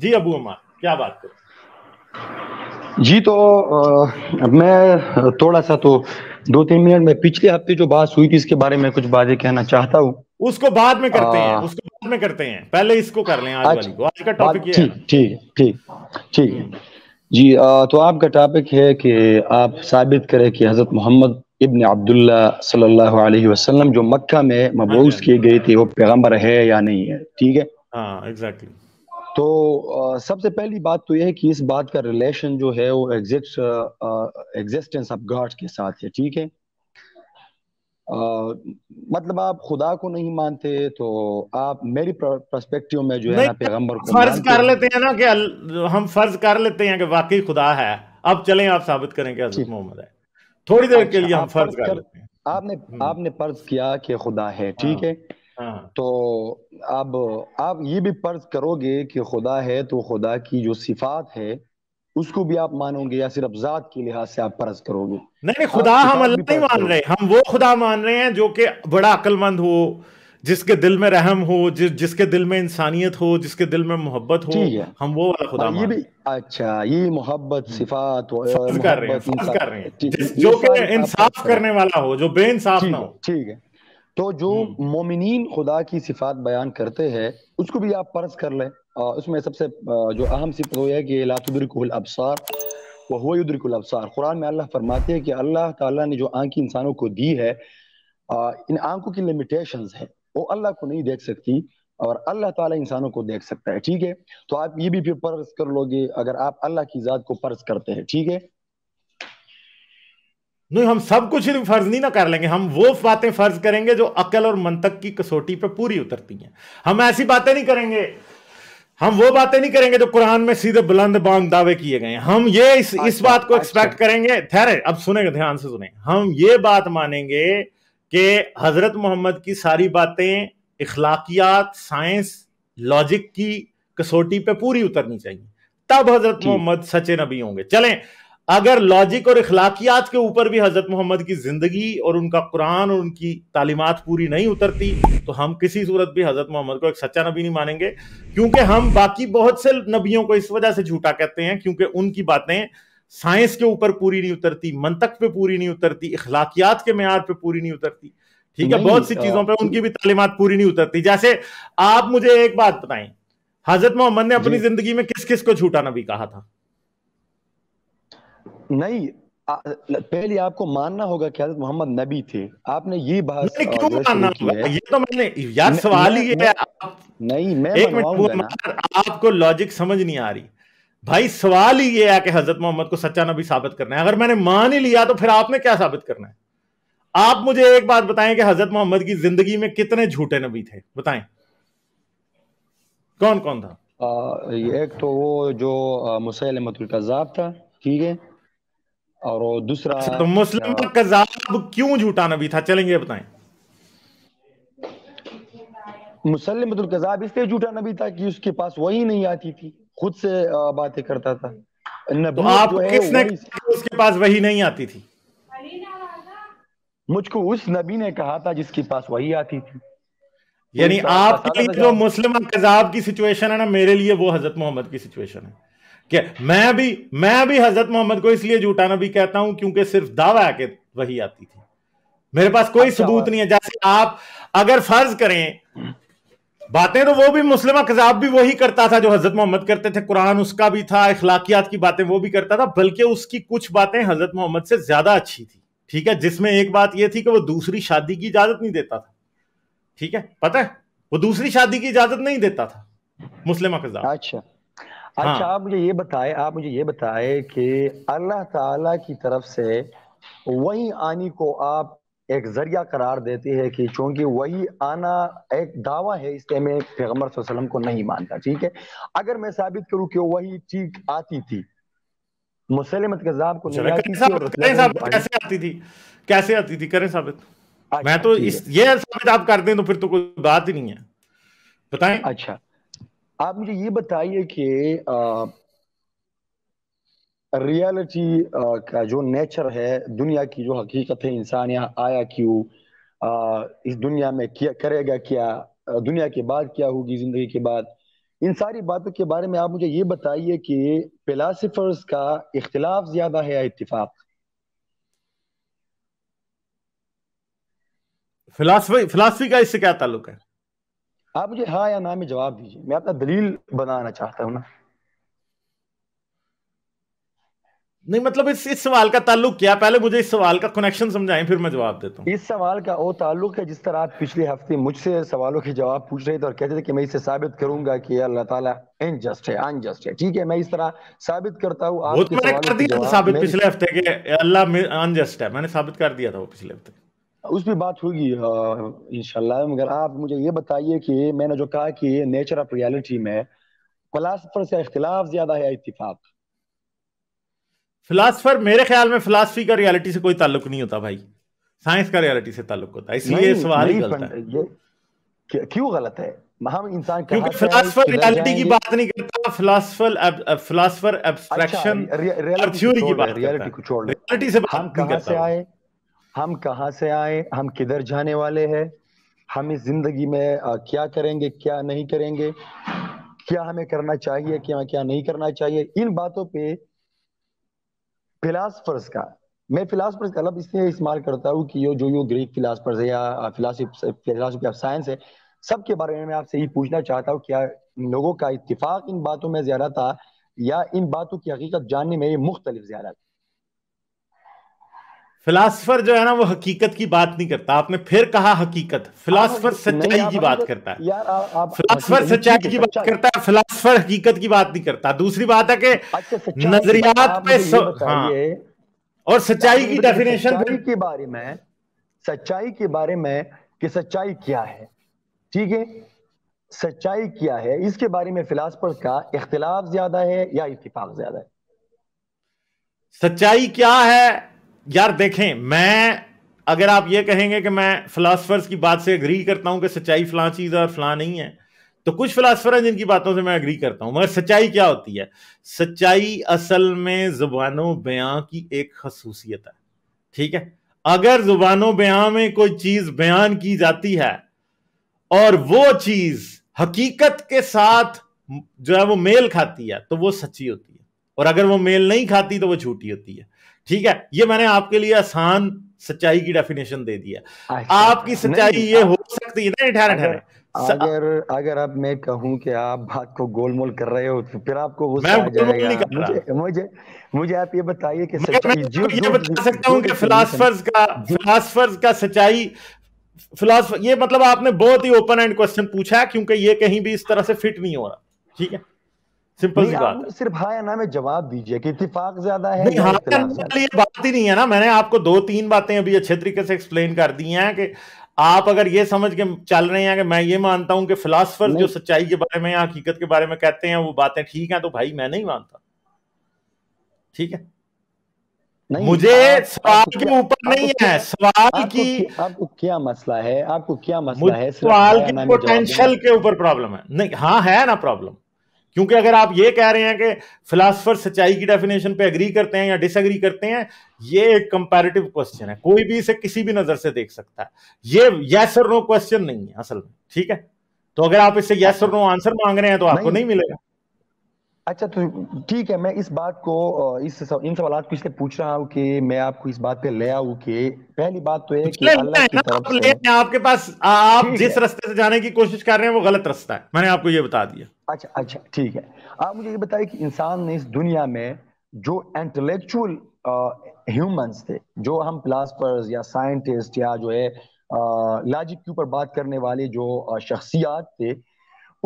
जी अबू अमार क्या बात करो जी तो आ, मैं थोड़ा सा तो दो तीन मिनट में पिछले हफ्ते जो बात हुई थी इसके बारे में कुछ बातें कहना चाहता हूँ उसको बाद में करते आ, हैं उसको बाद में करते हैं पहले इसको कर लें आज वाली अच्छा, को आज का टॉपिक ये ठीक ठीक ठीक जी आ, तो आपका टॉपिक है कि आप साबित करें कि हजरत मोहम्मद इब्न अब्दुल्ला सल्लल्लाहु अलैहि वसल्लम जो मक्का में हाँ मबूस हाँ किए गए थे वो पैगंबर है या नहीं है ठीक है हाँ एग्जैक्टली exactly. तो सबसे पहली बात तो यह है कि इस बात का रिलेशन जो है वो एग्जिस्ट एग्जिस्टेंस ऑफ गॉड के साथ है ठीक है आ, मतलब आप खुदा को नहीं मानते तो आप मेरी पर्सपेक्टिव में जो है ना पैगंबर को फर्ज कर लेते हैं ना कि हम फर्ज कर लेते हैं कि वाकई खुदा है अब चलें आप साबित करें कि हजरत मोहम्मद है थोड़ी देर अच्छा, के लिए हम फर्ज कर लेते हैं आपने हम्म। आपने फर्ज किया कि खुदा है ठीक हाँ। है हाँ। तो अब आप ये भी फर्ज करोगे कि खुदा है तो खुदा की जो सिफात है उसको भी आप मानोगे या सिर्फ जात के लिहाज से आप फर्ज करोगे नहीं खुदा हम अल्लाह नहीं मान रहे हम वो खुदा मान रहे हैं जो कि बड़ा अक्लमंद हो जिसके दिल में रहम हो जिस जिसके दिल में इंसानियत हो जिसके दिल में मोहब्बत हो हम वो वाला खुदा हाँ, ये भी अच्छा ये मोहब्बत हम्म। सिफात कर रहे हैं जो कि इंसाफ करने वाला हो जो बेइंसाफ ना हो ठीक है तो जो हम्म। मोमिन खुदा की सिफात बयान करते हैं उसको भी आप पर्ज कर लें उसमें सबसे जो अहम सिफत है कि लातुदरकुल अबसार वह अबसार कुरान में अल्लाह फरमाते हैं कि अल्लाह ताला ने जो आंखी इंसानों को दी है इन आंखों की लिमिटेशन है वो अल्लाह को नहीं देख सकती और अल्लाह ताला इंसानों को देख सकता है ठीक है तो आप ये भी फिर पर्ज कर लोगे अगर आप अल्लाह की ज़ात को पर्ज करते हैं ठीक है नहीं हम सब कुछ ही फर्ज नहीं ना कर लेंगे हम वो बातें फर्ज करेंगे जो अकल और मंतक की कसौटी पर पूरी उतरती हैं हम ऐसी बातें नहीं करेंगे हम वो बातें नहीं करेंगे जो कुरान में सीधे बुलंद बांग दावे किए गए हम ये इस इस अच्छा, बात को एक्सपेक्ट अच्छा। करेंगे ठहरे अब सुने ध्यान से सुने हम ये बात मानेंगे कि हजरत मोहम्मद की सारी बातें इखलाकियात साइंस लॉजिक की कसौटी पे पूरी उतरनी चाहिए तब हजरत मोहम्मद सचे नबी होंगे चलें अगर लॉजिक और इखलाकियात के ऊपर भी हजरत मोहम्मद की जिंदगी और उनका कुरान और उनकी तालीमत पूरी नहीं उतरती तो हम किसी सूरत भी हजरत मोहम्मद को एक सच्चा नबी नहीं मानेंगे क्योंकि हम बाकी बहुत से नबियों को इस वजह से झूठा कहते हैं क्योंकि उनकी बातें साइंस के ऊपर पूरी नहीं उतरती मंतक पे पूरी नहीं उतरती इखलाकियात के मैार पे पूरी नहीं उतरती ठीक है बहुत सी चीजों पर उनकी भी तालीमत पूरी नहीं उतरती जैसे आप मुझे एक बात बताएं हजरत मोहम्मद ने अपनी जिंदगी में किस किस को झूठा नबी कहा था नहीं आ, पहले आपको मानना होगा कि हजरत मोहम्मद नबी थे आपने ये बात क्यों मानना होगा ये तो मैंने यार सवाल ही है नहीं मैं एक मिनट आपको लॉजिक समझ नहीं आ रही भाई सवाल ही ये है कि हजरत मोहम्मद को सच्चा नबी साबित करना है अगर मैंने मान ही लिया तो फिर आपने क्या साबित करना है आप मुझे एक बात बताएं कि हजरत मोहम्मद की जिंदगी में कितने झूठे नबी थे बताएं कौन कौन था एक तो वो जो मुसैल मत कजाब था ठीक है और वो दूसरा अच्छा, तो मुस्लिम का कजाब क्यों झूठा नबी था चलेंगे बताएं मुसलम कजाब इसलिए झूठा नबी था कि उसके पास वही नहीं आती थी खुद से बातें करता था तो आप किसने उसके पास वही नहीं आती थी मुझको उस नबी ने कहा था जिसके पास वही आती थी यानी आपके लिए जो मुस्लिम कजाब की सिचुएशन है ना मेरे लिए वो हजरत मोहम्मद की सिचुएशन है कि मैं भी मैं भी हजरत मोहम्मद को इसलिए झूठा नबी कहता हूं क्योंकि सिर्फ दावा के वही आती थी मेरे पास कोई अच्छा सबूत नहीं है जैसे आप अगर फर्ज करें बातें तो वो भी मुस्लिम कजाब भी वही करता था जो हजरत मोहम्मद करते थे कुरान उसका भी था अखलाकियात की बातें वो भी करता था बल्कि उसकी कुछ बातें हजरत मोहम्मद से ज्यादा अच्छी थी ठीक है जिसमें एक बात यह थी कि वो दूसरी शादी की इजाजत नहीं देता था ठीक है पता है वो दूसरी शादी की इजाजत नहीं देता था मुस्लिम कजाब अच्छा हाँ। अच्छा हाँ। आप मुझे ये बताए आप मुझे ये बताए कि अल्लाह ताला की तरफ से वही आनी को आप एक जरिया करार देती है कि चूंकि वही आना एक दावा है इसलिए मैं पैगम्बर वसल्लम को नहीं मानता ठीक है अगर मैं साबित करूं कि वही ठीक आती थी मुसलमत कजाब को कैसे आती थी कैसे आती थी करें साबित अच्छा, मैं तो इस ये साबित आप कर दें तो फिर तो कोई बात ही नहीं है बताएं अच्छा आप मुझे ये बताइए कि रियलिटी का जो नेचर है दुनिया की जो हकीकत है इंसान यहाँ आया क्यों इस दुनिया में क्या करेगा क्या दुनिया के बाद क्या होगी जिंदगी के बाद इन सारी बातों के बारे में आप मुझे ये बताइए कि फिलासफर्स का इख्तलाफ ज्यादा है या इतफाक फिलासफी फिलासफी का इससे क्या ताल्लुक है आप मुझे हाँ या ना में जवाब दीजिए मैं अपना दलील बनाना चाहता हूँ ना नहीं मतलब इस इस सवाल का ताल्लुक क्या पहले मुझे इस सवाल का कनेक्शन समझाएं फिर मैं जवाब देता हूँ इस सवाल का वो ताल्लुक है जिस तरह आप पिछले हफ्ते मुझसे सवालों के जवाब पूछ रहे थे और कहते थे कि मैं इसे साबित करूंगा कि अल्लाह ताला इनजस्ट है अनजस्ट है ठीक है मैं इस तरह साबित करता हूँ साबित पिछले हफ्ते के अल्लाह अनजस्ट है मैंने साबित कर दिया था वो पिछले हफ्ते उस पर बात होगी इनशाला मगर आप मुझे ये बताइए कि मैंने जो कहा कि नेचर ऑफ रियलिटी में फिलासफर से अख्तिलाफ ज्यादा है इतफाक फिलासफर मेरे ख्याल में फिलासफी का रियलिटी से कोई ताल्लुक नहीं होता भाई साइंस का रियलिटी से ताल्लुक होता है इसलिए सवाल ही गलत है क्यों गलत है हम इंसान क्योंकि फिलासफर रियलिटी की बात नहीं करता फिलासफर फिलासफर अच्छा, एब्स्ट्रैक्शन थ्योरी की बात रियलिटी को छोड़ रियलिटी से हम कहां से आए हम कहाँ से आए हम किधर जाने वाले हैं हम इस जिंदगी में क्या करेंगे क्या नहीं करेंगे क्या हमें करना चाहिए क्या क्या नहीं करना चाहिए इन बातों पे फिलासफर्स का मैं फिलासफर्स का लफ मतलब इसलिए इस्तेमाल करता हूँ कि यो जो यो ग्रीक फिलासफर्स है या फिलासफी ऑफ साइंस है सबके बारे में आपसे ये पूछना चाहता हूँ क्या लोगों का इतफाक इन बातों में ज्यादा था या इन बातों की हकीकत जानने में ये मुख्तलिफ ज्यादा था फिलासफर जो है ना वो हकीकत की बात नहीं करता आपने फिर कहा हकीकत फिलासफर हाँ, सच्चाई की बात करता है फिलासफर सच्चाई की बात करता है फिलासफर हकीकत की बात नहीं करता दूसरी बात है कि नजरियात पे हाँ और सच्चाई की डेफिनेशन के बारे में सच्चाई के बारे में कि सच्चाई क्या है ठीक है सच्चाई क्या है इसके बारे में फिलासफर का इख्तलाफ ज्यादा है या इतफाक ज्यादा है सच्चाई क्या है यार देखें मैं अगर आप ये कहेंगे कि मैं फिलासफर्स की बात से अग्री करता हूं कि सच्चाई फलां चीज है और फलां नहीं है तो कुछ फिलासफर हैं जिनकी बातों से मैं अग्री करता हूं मगर सच्चाई क्या होती है सच्चाई असल में जुबानो बयां की एक खसूसियत है ठीक है अगर जुबानो बयां में कोई चीज बयान की जाती है और वो चीज हकीकत के साथ जो है वो मेल खाती है तो वो सच्ची होती है और अगर वो मेल नहीं खाती तो वो झूठी होती है ठीक है ये मैंने आपके लिए आसान सच्चाई की डेफिनेशन दे दिया आपकी सच्चाई ये हो सकती है नहीं ठहरे ठहरे अगर अगर अब मैं कहूं कि आप बात को गोलमोल कर रहे हो तो फिर आपको गुस्सा आ जाएगा मुझे मुझे मुझे आप ये बताइए कि सच्चाई जो ये जो बता सकता हूं कि फिलासफर्स का फिलासफर्स का सच्चाई फिलासफर ये मतलब आपने बहुत ही ओपन एंड क्वेश्चन पूछा है क्योंकि ये कहीं भी इस तरह से फिट नहीं हो रहा ठीक है सिंपल सी बात सिर्फ हाँ या ना में जवाब दीजिए कि इतफाक ज्यादा है नहीं हाँ ये बात ही नहीं है ना मैंने आपको दो तीन बातें अभी अच्छे तरीके से एक्सप्लेन कर दी हैं कि आप अगर ये समझ के चल रहे हैं कि मैं ये मानता हूं कि फिलासफर जो सच्चाई के बारे में या हकीकत के बारे में कहते हैं वो बातें ठीक हैं तो भाई मैं नहीं मानता ठीक है मुझे सवाल तो के ऊपर तो नहीं है सवाल तो की आपको क्या मसला है आपको क्या मसला है सवाल की पोटेंशियल के ऊपर प्रॉब्लम है नहीं हाँ है ना प्रॉब्लम क्योंकि अगर आप ये कह रहे हैं कि फिलासफर सच्चाई की डेफिनेशन पे एग्री करते हैं या डिसअग्री करते हैं ये एक कंपैरेटिव क्वेश्चन है कोई भी इसे किसी भी नजर से देख सकता है ये यस और नो क्वेश्चन नहीं है असल में ठीक है तो अगर आप इससे यस और नो आंसर मांग रहे हैं तो आपको नहीं, नहीं मिलेगा अच्छा तो ठीक है मैं इस बात को इस इन सवाल को इसलिए पूछ रहा हूँ कि मैं आपको इस बात पे ले आऊ कि पहली बात तो है कि अल्लाह की तरफ से आपके पास आप जिस रास्ते से जाने की कोशिश कर रहे हैं वो गलत रास्ता है मैंने आपको ये बता दिया अच्छा अच्छा ठीक है आप मुझे ये बताइए कि इंसान ने इस दुनिया में जो इंटेलेक्चुअल ह्यूमंस थे जो हम फिलासफर्स या साइंटिस्ट या जो है लॉजिक के ऊपर बात करने वाले जो शख्सियात थे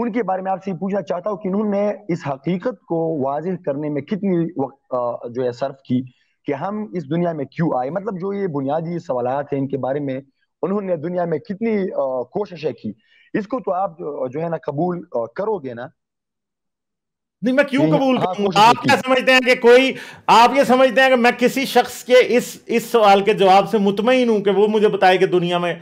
उनके बारे में आपसे पूछना चाहता हूँ कि उन्होंने इस हकीकत को वाज करने में कितनी वक्त जो है सर्फ की कि हम इस दुनिया में क्यों आए मतलब जो ये बुनियादी सवाल हैं इनके बारे में उन्होंने दुनिया में कितनी कोशिशें की इसको तो आप जो है ना कबूल करोगे ना नहीं मैं क्यों कबूल हाँ, करूंगा आप क्या समझते हैं कि कोई आप ये समझते हैं कि मैं किसी शख्स के इस इस सवाल के जवाब से मुतमिन हूं कि वो मुझे बताए कि दुनिया में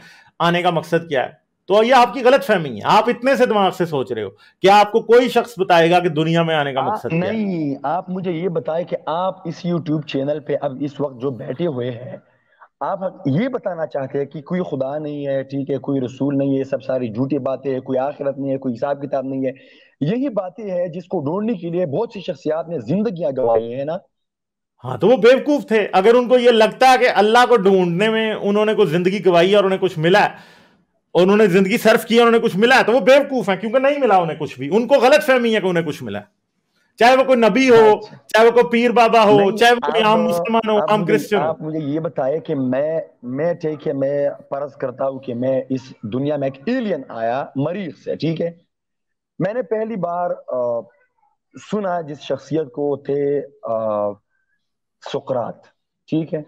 आने का मकसद क्या है तो ये आपकी गलत फहमी है आप इतने से दिमाग से सोच रहे हो कि आपको कोई शख्स बताएगा कि दुनिया में आने का मकसद नहीं आप मुझे ये बताएं कि आप इस यूट्यूब चैनल पे अब इस वक्त जो बैठे हुए हैं आप ये बताना चाहते हैं कि कोई खुदा नहीं है ठीक है कोई रसूल नहीं है सब सारी झूठी बातें है कोई आखिरत नहीं है कोई हिसाब किताब नहीं है यही बातें है जिसको ढूंढने के लिए बहुत सी शख्सियात ने जिंदगियां गंवाई है ना हाँ तो वो बेवकूफ थे अगर उनको ये लगता कि अल्लाह को ढूंढने में उन्होंने कुछ जिंदगी गंवाई और उन्हें कुछ मिला है और उन्होंने जिंदगी सर्फ किया उन्होंने कुछ मिला तो वो बेवकूफ है क्योंकि नहीं मिला उन्हें कुछ भी उनको गलत फहमी है कि उन्हें कुछ मिला चाहे वो कोई नबी हो अच्छा। चाहे वो कोई पीर बाबा हो चाहे वो कोई आम मुसलमान हो आम क्रिश्चियन आप मुझे ये बताए कि मैं मैं ठीक है मैं परस करता हूँ कि मैं इस दुनिया में एक एलियन आया मरीज से ठीक है मैंने पहली बार आ, सुना जिस शख्सियत को थे सुकरात ठीक है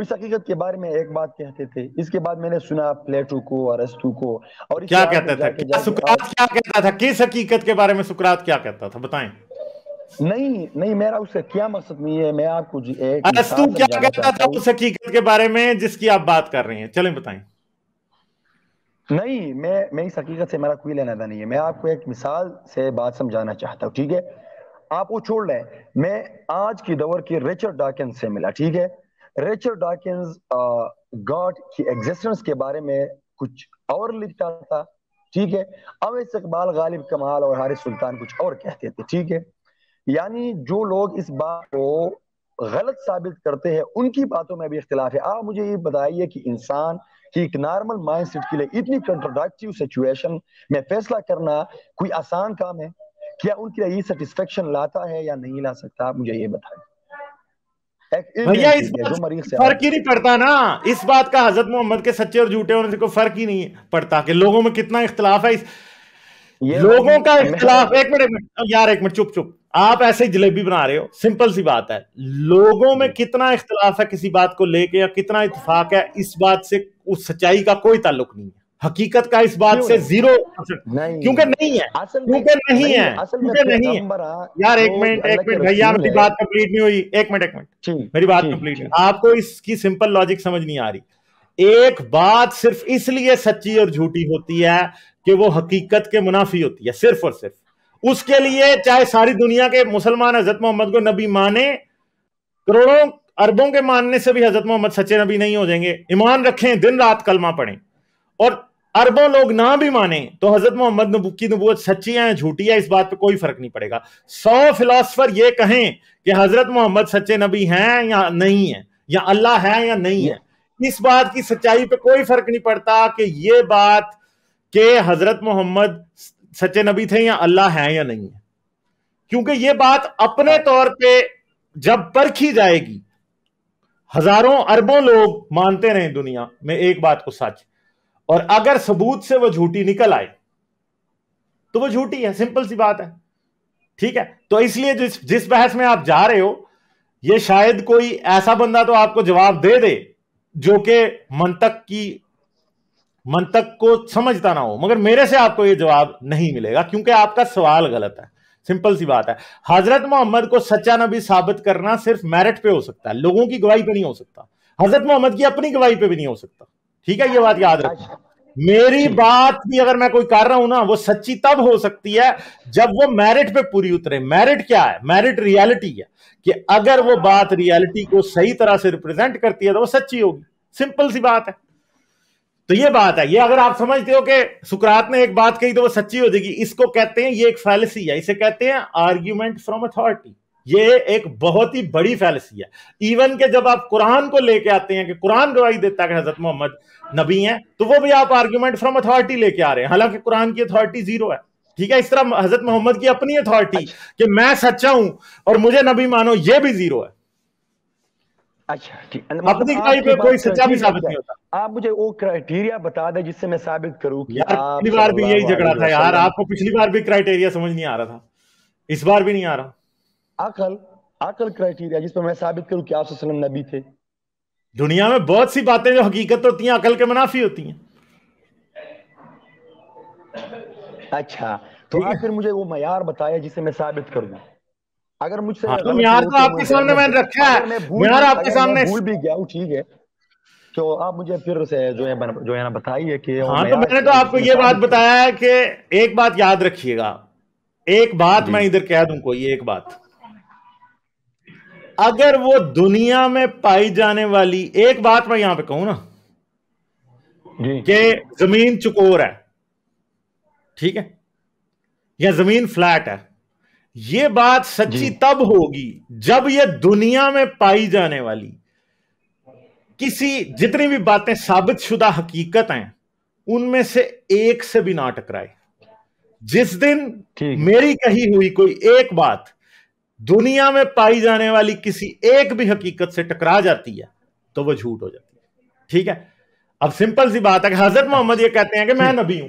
इस हकीकत के बारे में एक बात कहते थे इसके बाद मैंने सुना प्लेटो को अरस्तु को और क्या कहता था क्या सुकरात क्या कहता था किस हकीकत के बारे में सुकरात क्या कहता था बताएं नहीं नहीं मेरा उसका क्या मकसद नहीं है मैं आपको जी एक अरस्तु क्या कहता था उस हकीकत के बारे में जिसकी आप बात कर रहे हैं चलें बताएं नहीं मैं मैं इस हकीकत से मेरा कोई लेना नहीं है मैं आपको एक मिसाल से बात समझाना चाहता हूँ ठीक है आप वो छोड़ रहे मैं आज की दौर के रिचर्ड डाकिन से मिला ठीक है रेचर डॉकिंस गॉड की एग्जिस्टेंस के बारे में कुछ और लिखता था ठीक है अब इकबाल गालिब कमाल और हारिस सुल्तान कुछ और कहते थे ठीक है यानी जो लोग इस बात को गलत साबित करते हैं उनकी बातों में भी इख्तलाफ है आप मुझे ये बताइए कि इंसान की एक नॉर्मल माइंड सेट के लिए इतनी कंट्रोडक्टिव सिचुएशन में फैसला करना कोई आसान काम है क्या उनके लिए ये सेटिस्फेक्शन लाता है या नहीं ला सकता आप मुझे ये बताइए भैया इस बात फर्क ही नहीं पड़ता ना इस बात का हजरत मोहम्मद के सच्चे और झूठे होने से कोई फर्क ही नहीं पड़ता कि लोगों में कितना इख्तलाफ है इस लोगों का इख्तलाफ एक मिनट यार एक मिनट चुप चुप आप ऐसे जलेबी बना रहे हो सिंपल सी बात है लोगों में कितना इख्तलाफ है किसी बात को लेके या कितना इतफाक है इस बात से उस सच्चाई का कोई ताल्लुक नहीं है हकीकत का इस बात से जीरो क्योंकि नहीं है क्योंकि नहीं है क्योंकि नहीं है यार एक मिनट एक मिनट भैया मेरी बात कंप्लीट नहीं हुई एक मिनट एक मिनट मेरी बात कंप्लीट है आपको इसकी सिंपल लॉजिक समझ नहीं आ रही एक बात सिर्फ इसलिए सच्ची और झूठी होती है कि वो हकीकत के मुनाफी होती है सिर्फ और सिर्फ उसके लिए चाहे सारी दुनिया के मुसलमान हजरत मोहम्मद को नबी माने करोड़ों अरबों के मानने से भी हजरत मोहम्मद सच्चे नबी नहीं हो जाएंगे ईमान रखें दिन रात कलमा पढ़ें और अरबों लोग ना भी माने तो हजरत मोहम्मद की नबूत सच्ची है झूठी है इस बात पे कोई फर्क नहीं पड़ेगा सौ फिलासफर ये कहें कि हजरत मोहम्मद सच्चे नबी हैं या नहीं है या अल्लाह है या नहीं है इस बात की सच्चाई पे कोई फर्क नहीं पड़ता कि ये बात के हजरत मोहम्मद सच्चे नबी थे या अल्लाह है या नहीं है क्योंकि ये बात अपने तौर पे जब परखी जाएगी हजारों अरबों लोग मानते रहे दुनिया में एक बात को सच और अगर सबूत से वो झूठी निकल आए तो वो झूठी है सिंपल सी बात है ठीक है तो इसलिए जिस जिस बहस में आप जा रहे हो ये शायद कोई ऐसा बंदा तो आपको जवाब दे दे जो कि मंतक की मंतक को समझता ना हो मगर मेरे से आपको ये जवाब नहीं मिलेगा क्योंकि आपका सवाल गलत है सिंपल सी बात है हजरत मोहम्मद को सच्चा नबी साबित करना सिर्फ मेरिट पे हो सकता है लोगों की गवाही पे नहीं हो सकता हजरत मोहम्मद की अपनी गवाही पे भी नहीं हो सकता ठीक है ये बात याद रख मेरी बात भी अगर मैं कोई कर रहा हूं ना वो सच्ची तब हो सकती है जब वो मेरिट पे पूरी उतरे मेरिट क्या है मेरिट रियलिटी है कि अगर वो बात रियलिटी को सही तरह से रिप्रेजेंट करती है तो वो सच्ची होगी सिंपल सी बात है तो ये बात है ये अगर आप समझते हो कि सुकरात ने एक बात कही तो वो सच्ची हो जाएगी इसको कहते हैं ये एक फैलसी है इसे कहते हैं आर्ग्यूमेंट फ्रॉम अथॉरिटी ये एक बहुत ही बड़ी फैलसी है इवन के जब आप कुरान को लेके आते हैं कि कुरान गवाही देता है कि हजरत मोहम्मद नबी हैं तो वो भी आप आर्ग्यूमेंट फ्रॉम अथॉरिटी लेके आ रहे हैं हालांकि कुरान की अथॉरिटी जीरो है ठीक है इस तरह हजरत मोहम्मद की अपनी अथॉरिटी कि मैं सच्चा हूं और मुझे नबी मानो ये भी जीरो है अच्छा ठीक मतलब अपनी पे कोई सच्चा भी साबित नहीं होता आप मुझे वो क्राइटेरिया बता दें जिससे मैं साबित करूं कि यार पिछली बार भी यही झगड़ा था यार आपको पिछली बार भी क्राइटेरिया समझ नहीं आ रहा था इस बार भी नहीं आ रहा अकल अकल क्राइटेरिया जिस पर मैं साबित करूं कि आप नबी थे दुनिया में बहुत सी बातें जो हकीकत होती हैं अकल के मुनाफी होती हैं अच्छा तो आप फिर मुझे वो मैार बताया जिसे मैं साबित कर दू अगर मुझसे हाँ, तो मैार तो आपके सामने मैंने रखा है मैार आपके सामने भूल भी गया ठीक है तो आप मुझे फिर से जो है जो है ना बताइए कि हाँ तो मैंने तो आपको ये बात बताया है कि एक बात याद रखिएगा एक बात मैं इधर कह दूं कोई एक बात अगर वो दुनिया में पाई जाने वाली एक बात मैं यहां पे कहूं ना कि जमीन चुकोर है ठीक है या जमीन फ्लैट है ये बात सच्ची तब होगी जब ये दुनिया में पाई जाने वाली किसी जितनी भी बातें साबित शुदा हकीकत हैं उनमें से एक से भी ना टकराए जिस दिन मेरी कही हुई कोई एक बात दुनिया में पाई जाने वाली किसी एक भी हकीकत से टकरा जाती है तो वह झूठ हो जाती है ठीक है अब सिंपल सी बात है कि हजरत मोहम्मद ये कहते हैं कि मैं नबी हूं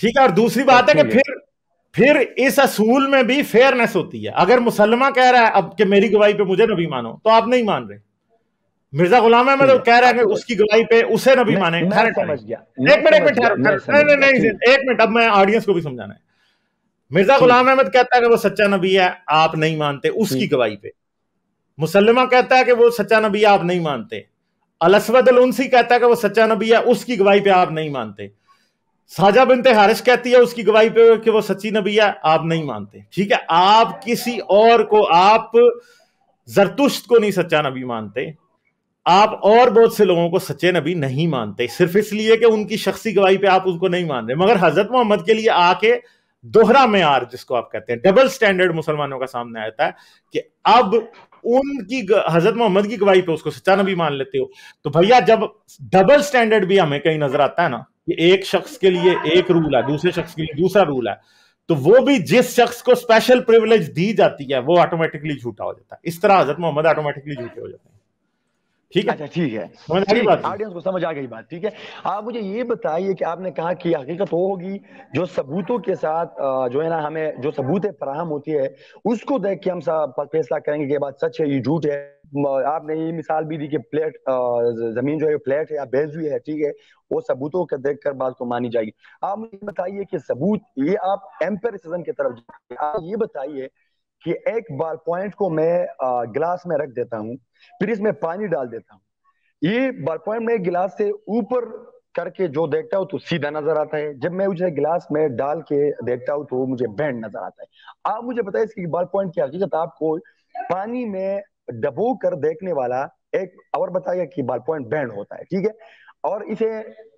ठीक है और दूसरी बात है कि फिर फिर इस असूल में भी फेयरनेस होती है अगर मुसलमा कह रहा है अब कि मेरी गवाही पे मुझे नबी मानो तो आप नहीं मान रहे मिर्जा गुलाम अहमद कह रहा है कि उसकी गवाही पे उसे नबी माने एक मिनट एक मिनट एक मिनट अब मैं ऑडियंस को भी समझाना है मिर्जा गुलाम अहमद कहता है कि वो सच्चा नबी है आप नहीं मानते उसकी गवाही पे मुसलमा कहता है कि वो सच्चा नबी है आप नहीं मानते अलसवद अलउनसी कहता है कि वो सच्चा नबी है उसकी गवाही पे आप नहीं मानते साजा बिनते हारिश कहती है उसकी गवाही पे कि वो सच्ची नबी है आप नहीं मानते ठीक है आप किसी और को आप जरतुश्त को नहीं सच्चा नबी मानते आप और बहुत से लोगों को सच्चे नबी नहीं मानते सिर्फ इसलिए कि उनकी शख्सी गवाही पे आप उनको नहीं मान रहे मगर हजरत मोहम्मद के लिए आके दोहरा मैार जिसको आप कहते हैं डबल स्टैंडर्ड मुसलमानों का सामने आता है कि अब उनकी हजरत मोहम्मद की गवाही पे उसको सच्चा नबी मान लेते हो तो भैया जब डबल स्टैंडर्ड भी हमें कहीं नजर आता है ना कि एक शख्स के लिए एक रूल है दूसरे शख्स के लिए दूसरा रूल है तो वो भी जिस शख्स को स्पेशल प्रिविलेज दी जाती है वो ऑटोमेटिकली झूठा हो जाता है इस तरह हजरत मोहम्मद ऑटोमेटिकली झूठे हो जाते हैं ठीक है अच्छा, ठीक है ऑडियंस को समझ आ गई बात ठीक है आप मुझे ये बताइए कि आपने कहा कि हकीकत वो होगी जो सबूतों के साथ जो है ना हमें जो सबूतें फराहम होती है उसको देख के हम फैसला करेंगे कि बात सच है ये झूठ है आपने ये मिसाल भी दी कि प्लेट जमीन जो है फ्लैट है या बेज हुई है ठीक है वो सबूतों के देख कर बात को मानी जाएगी आप मुझे बताइए कि सबूत ये आप एम्पेरिसिज्म की तरफ आप ये बताइए कि एक बार पॉइंट को मैं गिलास में रख देता हूँ फिर इसमें पानी डाल देता हूँ ये बार पॉइंट में गिलास से ऊपर करके जो देखता हूँ तो सीधा नजर आता है जब मैं उसे गिलास में डाल के देखता हूँ तो मुझे बैंड नजर आता है आप मुझे बताइए इसकी बार पॉइंट की हकीकत आपको पानी में डबो कर देखने वाला एक और बताया कि बाल पॉइंट बैंड होता है ठीक है और इसे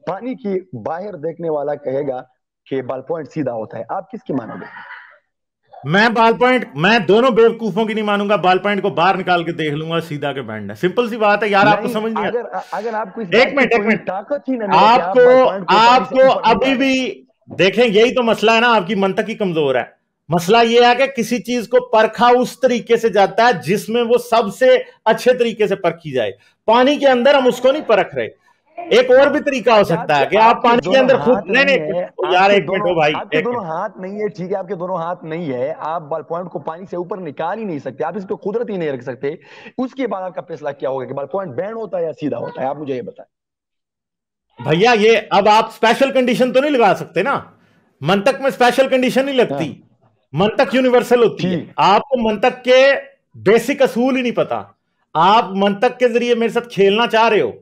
पानी की बाहर देखने वाला कहेगा कि बाल पॉइंट सीधा होता है आप किसकी मानोगे मैं बाल पॉइंट मैं दोनों बेवकूफों की नहीं मानूंगा बाल पॉइंट को बाहर निकाल के देख लूंगा सीधा के बैंड है सिंपल सी बात है यार आपको समझ नहीं अगर, अगर आपको एक मिनट एक मिनट आपको आपको अभी भी देखें यही तो मसला है ना आपकी तक ही कमजोर है मसला यह है कि किसी चीज को परखा उस तरीके से जाता है जिसमें वो सबसे अच्छे तरीके से परखी जाए पानी के अंदर हम उसको नहीं परख रहे एक और भी तरीका हो सकता है कि आप पानी के अंदर खुद नहीं नहीं यार एक मिनट हो भाई आपके दोनों हाथ नहीं है ठीक है आपके दोनों हाथ नहीं है आप बॉल पॉइंट को पानी से ऊपर निकाल ही नहीं सकते आप इसको कुदरत ही नहीं रख सकते उसके बाद आपका फैसला क्या होगा कि बॉल पॉइंट बैंड होता है या सीधा होता है आप मुझे ये बताए भैया ये अब आप स्पेशल कंडीशन तो नहीं लगा सकते ना मंतक में स्पेशल कंडीशन नहीं लगती हाँ। मंतक यूनिवर्सल होती है आपको मंतक के बेसिक असूल ही नहीं पता आप मंतक के जरिए मेरे साथ खेलना चाह रहे हो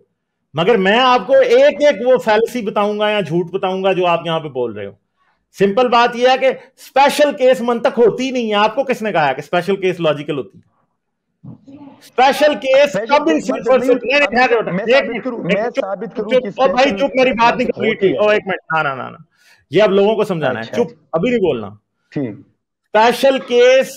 मगर मैं आपको एक एक वो फैलसी बताऊंगा या झूठ बताऊंगा जो आप यहां पे बोल रहे हो सिंपल बात यह है कि स्पेशल केस तक होती नहीं है आपको किसने कहा कि स्पेशल केस लॉजिकल होती है स्पेशल केस कब इन मतलब भाई चुप मेरी बात नहीं कर हुई एक मिनट ना ना ना ये अब लोगों को समझाना है अच्छा। चुप अभी नहीं बोलना स्पेशल केस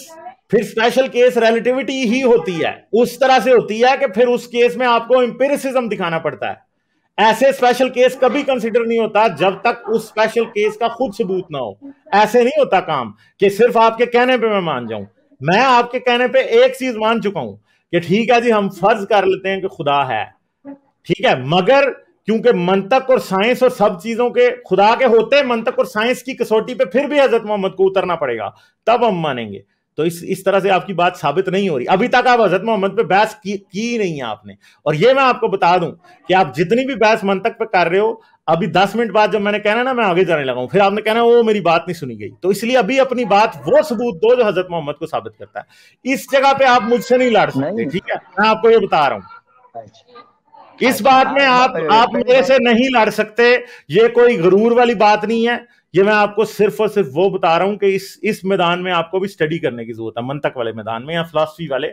फिर स्पेशल केस रिलेटिविटी ही होती है उस तरह से होती है कि फिर उस केस में आपको इंपेरिसिज्म दिखाना पड़ता है ऐसे स्पेशल केस कभी कंसिडर नहीं होता जब तक उस स्पेशल केस का खुद सबूत ना हो ऐसे नहीं होता काम कि सिर्फ आपके कहने पे मैं मान जाऊं मैं आपके कहने पे एक चीज मान चुका हूं कि ठीक है जी हम फर्ज कर लेते हैं कि खुदा है ठीक है मगर क्योंकि मंतक और साइंस और सब चीजों के खुदा के होते मंतक और साइंस की कसौटी पे फिर भी हजरत मोहम्मद को उतरना पड़ेगा तब हम मानेंगे तो इस इस तरह से आपकी बात साबित नहीं हो रही अभी तक आप हजरत मोहम्मद पे बहस की, की नहीं है आपने और ये मैं आपको बता दूं कि आप जितनी भी बहस मंतक पे कर रहे हो अभी दस मिनट बाद जब मैंने कहना ना मैं आगे जाने लगा हूँ फिर आपने कहना वो मेरी बात नहीं सुनी गई तो इसलिए अभी अपनी बात वो सबूत दो जो हजरत मोहम्मद को साबित करता है इस जगह पे आप मुझसे नहीं लड़ सकते ठीक है मैं आपको ये बता रहा हूँ अच्छा। इस बात में आप आप मेरे से नहीं लड़ सकते ये कोई गरूर वाली बात नहीं है ये मैं आपको सिर्फ और सिर्फ वो बता रहा हूँ कि इस इस मैदान में आपको भी स्टडी करने की जरूरत है मंतक वाले मैदान में या फिलोसफी वाले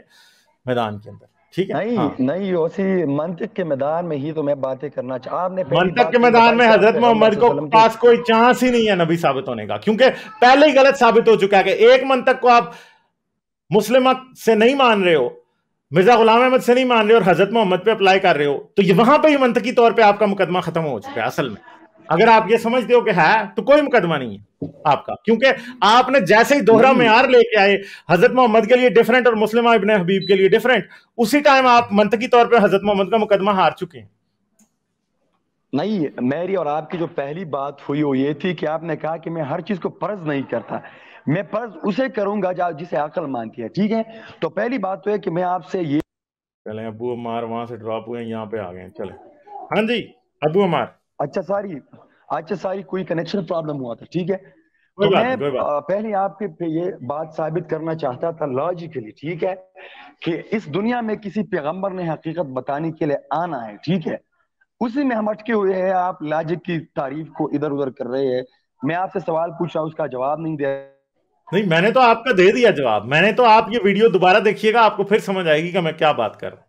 मैदान के अंदर ठीक है नहीं हाँ। नहीं उसी मंतक के मैदान में ही तो मैं बातें करना आपने मंतक के मैदान में हजरत मोहम्मद को पास कोई चांस ही नहीं है नबी साबित होने का क्योंकि पहले ही गलत साबित हो चुका है कि एक मंतक को आप मुस्लिम से नहीं मान रहे हो मिर्जा गुलाम अहमद से नहीं मान रहे हो और हजरत मोहम्मद पे अप्लाई कर रहे हो तो वहां पर ही मंतकी तौर पर आपका मुकदमा खत्म हो चुका है असल में अगर आप ये समझते हो कि है तो कोई मुकदमा नहीं है आपका क्योंकि आपने जैसे ही दोहरा मैार लेके आए हजरत मोहम्मद के लिए डिफरेंट और मुस्लिम इबन हबीब के लिए डिफरेंट उसी टाइम आप मंतकी तौर पर हजरत मोहम्मद का मुकदमा हार चुके हैं नहीं मेरी और आपकी जो पहली बात हुई वो ये थी कि आपने कहा कि मैं हर चीज को फर्ज नहीं करता मैं फर्ज उसे करूंगा जिसे अकल मानती है ठीक है तो पहली बात तो है कि मैं आपसे ये चले अबू अमार वहां से ड्रॉप हुए यहाँ पे आ गए चले हाँ जी अबू अमार अच्छा सारी अच्छा सारी कोई कनेक्शन प्रॉब्लम हुआ था ठीक है तो मैं पहले आपके ये बात साबित करना चाहता था लॉजिकली ठीक है कि इस दुनिया में किसी पैगंबर ने हकीकत बताने के लिए आना है ठीक है उसी में हम अटके हुए हैं आप लॉजिक की तारीफ को इधर उधर कर रहे हैं मैं आपसे सवाल पूछा उसका जवाब नहीं दिया नहीं मैंने तो आपका दे दिया जवाब मैंने तो आप ये वीडियो दोबारा देखिएगा आपको फिर समझ आएगी कि मैं क्या बात कर रहा हूँ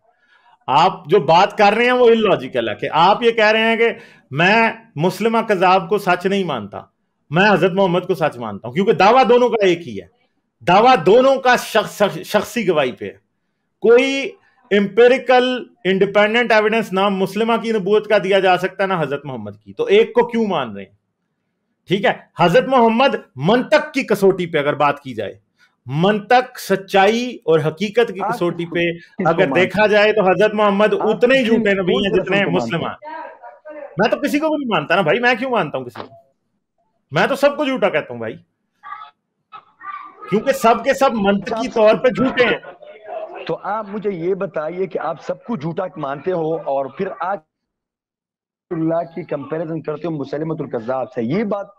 आप जो बात कर रहे हैं वो इलॉजिकल है कि आप ये कह रहे हैं कि मैं मुस्लिम कजाब को सच नहीं मानता मैं हजरत मोहम्मद को सच मानता हूं क्योंकि दावा दोनों का एक ही है दावा दोनों का शख्सी शख्स, गवाही पे है कोई एम्पेरिकल इंडिपेंडेंट एविडेंस ना मुस्लिमा की नबूत का दिया जा सकता ना हजरत मोहम्मद की तो एक को क्यों मान रहे हैं ठीक है हजरत मोहम्मद मंतक की कसौटी पे अगर बात की जाए मन तक सच्चाई और हकीकत की हाँ, कसौटी पे अगर देखा जाए तो हजरत मोहम्मद हाँ, उतने ही झूठे नबी हैं जितने मुसलमान मैं तो किसी को भी नहीं मानता ना भाई मैं क्यों मानता हूं किसी को मैं तो सबको झूठा कहता हूं भाई क्योंकि सब के सब मंत्र की अच्छा, तौर पे झूठे हैं तो आप मुझे ये बताइए कि आप सबको झूठा मानते हो और फिर आज की कंपैरिजन करते हो मुसलमतुल कजाब से ये बात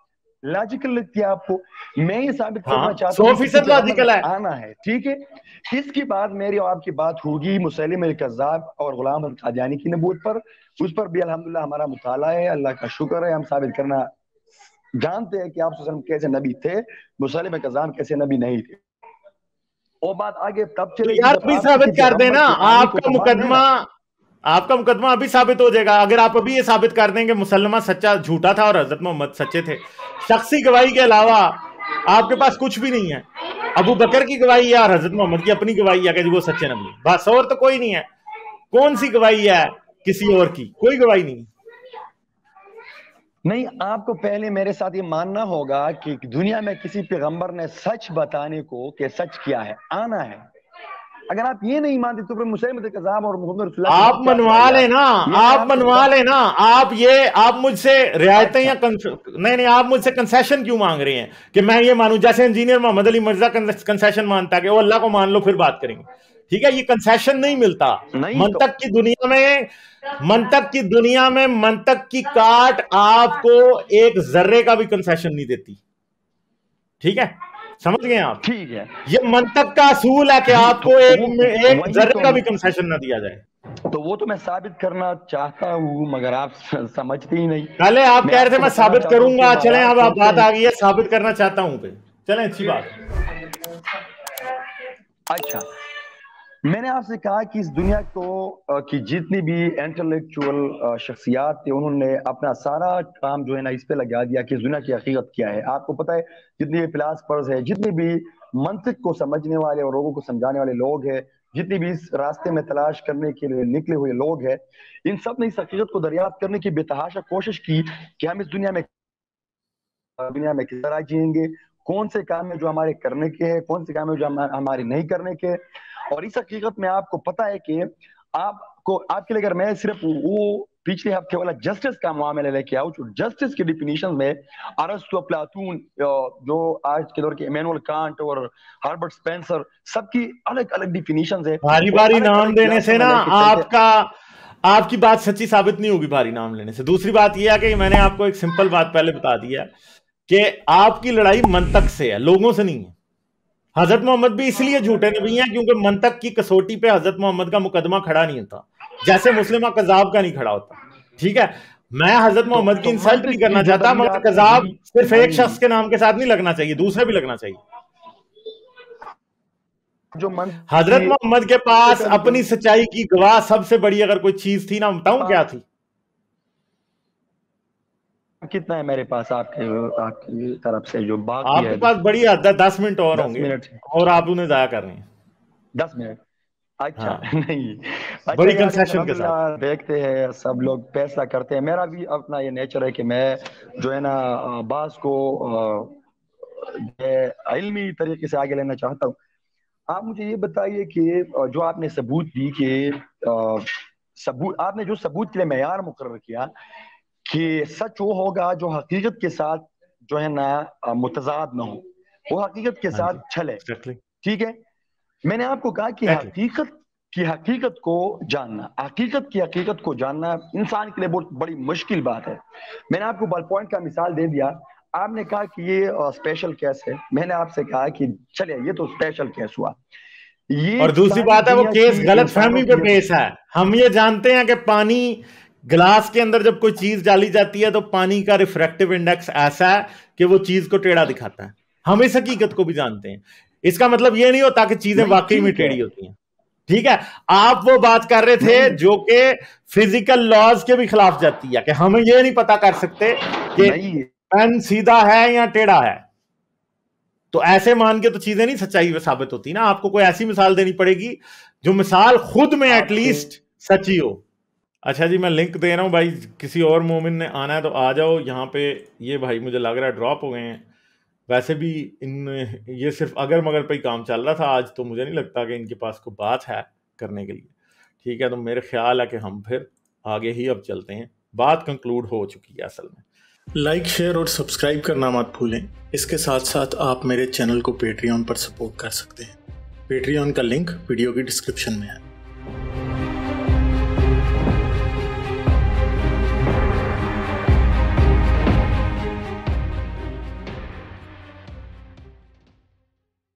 लॉजिकल लगती है आपको मैं ये साबित हाँ, करना चाहता हूँ फीसद लॉजिकल है आना है ठीक है इसके बाद मेरी और आपकी बात होगी मुसलिम कज़ाब और गुलाम खाजानी की नबूत पर उस पर भी अल्हम्दुलिल्लाह हमारा मुताला है अल्लाह का शुक्र है हम साबित करना जानते हैं कि आप सुसलम कैसे नबी थे मुसलिम कज़ाब कैसे नबी नहीं थे वो बात आगे तब चले यार भी साबित कर देना आपका मुकदमा आपका मुकदमा अभी साबित हो जाएगा अगर आप अभी ये साबित कर देंगे मुसलमान सच्चा झूठा था और हजरत मोहम्मद सच्चे थे शख्सी गवाही के अलावा आपके पास कुछ भी नहीं है अबू बकर की गवाही है और हजरत मोहम्मद की अपनी गवाही है कि वो सच्चे नबी बस और तो कोई नहीं है कौन सी गवाही है किसी और की कोई गवाही नहीं नहीं आपको पहले मेरे साथ ये मानना होगा कि दुनिया में किसी पैगंबर ने सच बताने को कि सच क्या है आना है अगर आप ये नहीं मानते तो फिर मुसैमत कजाब और मोहम्मद आप मनवा लेना आप मनवा लेना आप ये आप मुझसे रियायतें अच्छा। या नहीं नहीं आप मुझसे कंसेशन क्यों मांग रहे हैं कि मैं ये मानू जैसे इंजीनियर मोहम्मद अली मिर्जा कंसेशन मानता कि वो अल्लाह को मान लो फिर बात करेंगे ठीक है ये कंसेशन नहीं मिलता तो- मन तक की दुनिया में मन तक की दुनिया में मन तक की काट आपको एक जर्रे का भी कंसेशन नहीं देती ठीक है समझ गए आप ठीक है ये मंतक का असूल है कि आपको तो एक तो एक जर्रे तो का भी कंसेशन ना दिया जाए तो वो तो मैं साबित करना चाहता हूँ मगर आप समझते ही नहीं पहले आप कह रहे थे मैं साबित करूंगा चले अब आप बात आ गई है साबित करना चाहता हूँ चले अच्छी बात अच्छा मैंने आपसे कहा कि इस दुनिया को की जितनी भी इंटेलेक्चुअल शख्सियात थे उन्होंने अपना सारा काम जो है ना इस पे लगा दिया कि इस दुनिया की हकीकत क्या है आपको पता है जितने भी फिलासफर्स है जितने भी मंतिक को समझने वाले और लोगों को समझाने वाले लोग हैं जितनी भी इस रास्ते में तलाश करने के लिए निकले हुए लोग हैं इन सब ने इस हकीकत को दरियाफ्त करने की बेतहाशा कोशिश की कि हम इस दुनिया में दुनिया में किस तरह जियेंगे कौन से काम है जो हमारे करने के हैं कौन से काम है जो हमारे नहीं करने के और इस हकीकत में आपको पता है कि आपको आपके लिए अगर मैं सिर्फ वो पिछले हफ्ते वाला जस्टिस का मामला लेके आऊ तो जस्टिस के डिफिनेशन में अरस्तु प्लातून जो आज के दौर के इमेनुअल कांट और हार्बर्ट स्पेंसर सबकी अलग अलग डिफिनेशन है भारी भारी नाम देने से ना आपका आपकी बात सच्ची साबित नहीं होगी भारी नाम लेने से दूसरी बात यह है कि मैंने आपको एक सिंपल बात पहले बता दिया कि आपकी लड़ाई मंतक से है लोगों से नहीं है हजरत मोहम्मद भी इसलिए झूठे नबी हैं क्योंकि मंतक की कसौटी पे हजरत मोहम्मद का मुकदमा खड़ा नहीं होता जैसे मुस्लिम कजाब का नहीं खड़ा होता ठीक है मैं हजरत मोहम्मद की इंसल्ट नहीं करना चाहता तो मगर तो कजाब तो सिर्फ एक शख्स के नाम के साथ नहीं लगना चाहिए दूसरे भी लगना चाहिए जो मन हजरत मोहम्मद के पास अपनी सच्चाई की गवाह सबसे बड़ी अगर कोई चीज थी ना बताऊं हाँ। क्या थी कितना है मेरे पास आपके आपकी तरफ से जो बात आपके पास बड़ी दस मिनट और होंगे मिनट और आप उन्हें जाया कर रहे हैं दस मिनट अच्छा हाँ। नहीं अच्छा, बड़ी के साथ देखते हैं सब लोग फैसला करते हैं मेरा भी अपना ये नेचर है कि मैं जो है ना बास को इल्मी तरीके से आगे लेना चाहता हूँ आप मुझे ये बताइए कि जो आपने सबूत दी कि सबूत आपने जो सबूत के लिए मैार मुकर किया कि सच वो होगा जो हकीकत के साथ जो है ना मुतजाद ना हो वो हकीकत के हाँ साथ छले ठीक है मैंने आपको कहा कि हकीकत की हकीकत को जानना हकीकत की हकीकत को जानना इंसान के लिए बहुत बड़ी मुश्किल बात है मैंने आपको बल पॉइंट का मिसाल दे दिया आपने कहा कि ये स्पेशल केस है मैंने आपसे कहा कि चले ये तो स्पेशल केस हुआ ये और दूसरी बात है वो केस गलत फहमी पे पेश है हम ये जानते हैं कि पानी ग्लास के अंदर जब कोई चीज डाली जाती है तो पानी का रिफ्रेक्टिव इंडेक्स ऐसा है कि वो चीज को टेढ़ा दिखाता है हम इस हकीकत को भी जानते हैं इसका मतलब ये नहीं होता कि चीजें वाकई में टेढ़ी होती हैं ठीक है आप वो बात कर रहे थे जो कि फिजिकल लॉज के भी खिलाफ जाती है कि हम ये नहीं पता कर सकते कि पेन सीधा है या टेढ़ा है तो ऐसे मान के तो चीजें नहीं सच्चाई साबित होती ना आपको कोई ऐसी मिसाल देनी पड़ेगी जो मिसाल खुद में एटलीस्ट सच्ची हो अच्छा जी मैं लिंक दे रहा हूँ भाई किसी और मोमिन ने आना है तो आ जाओ यहाँ पे ये भाई मुझे लग रहा है ड्रॉप हो गए हैं वैसे भी इन ये सिर्फ अगर मगर पर ही काम चल रहा था आज तो मुझे नहीं लगता कि इनके पास कोई बात है करने के लिए ठीक है तो मेरे ख्याल है कि हम फिर आगे ही अब चलते हैं बात कंक्लूड हो चुकी है असल में लाइक शेयर और सब्सक्राइब करना मत भूलें इसके साथ साथ आप मेरे चैनल को पेट्रियन पर सपोर्ट कर सकते हैं पेट्रियन का लिंक वीडियो की डिस्क्रिप्शन में है